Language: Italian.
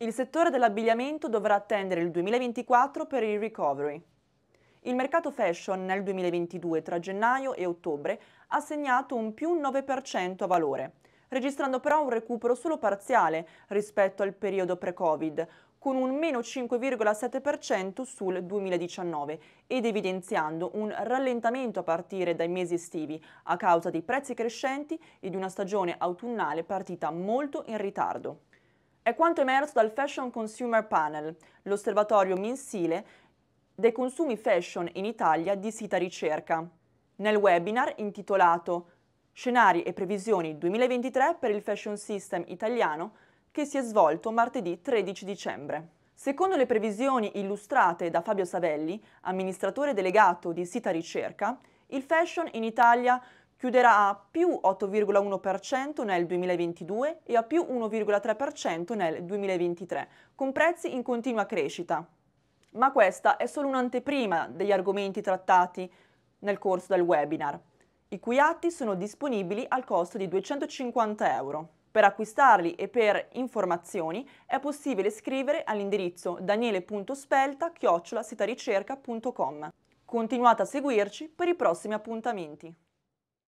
Il settore dell'abbigliamento dovrà attendere il 2024 per il recovery. Il mercato fashion nel 2022 tra gennaio e ottobre ha segnato un più 9% a valore, registrando però un recupero solo parziale rispetto al periodo pre-Covid, con un meno 5,7% sul 2019 ed evidenziando un rallentamento a partire dai mesi estivi a causa dei prezzi crescenti e di una stagione autunnale partita molto in ritardo. È quanto emerso dal Fashion Consumer Panel, l'osservatorio mensile dei consumi fashion in Italia di Sita Ricerca, nel webinar intitolato Scenari e previsioni 2023 per il Fashion System italiano che si è svolto martedì 13 dicembre. Secondo le previsioni illustrate da Fabio Savelli, amministratore delegato di Sita Ricerca, il fashion in Italia chiuderà a più 8,1% nel 2022 e a più 1,3% nel 2023, con prezzi in continua crescita. Ma questa è solo un'anteprima degli argomenti trattati nel corso del webinar, i cui atti sono disponibili al costo di 250 euro. Per acquistarli e per informazioni è possibile scrivere all'indirizzo daniele.spelta-sitaricerca.com. Continuate a seguirci per i prossimi appuntamenti.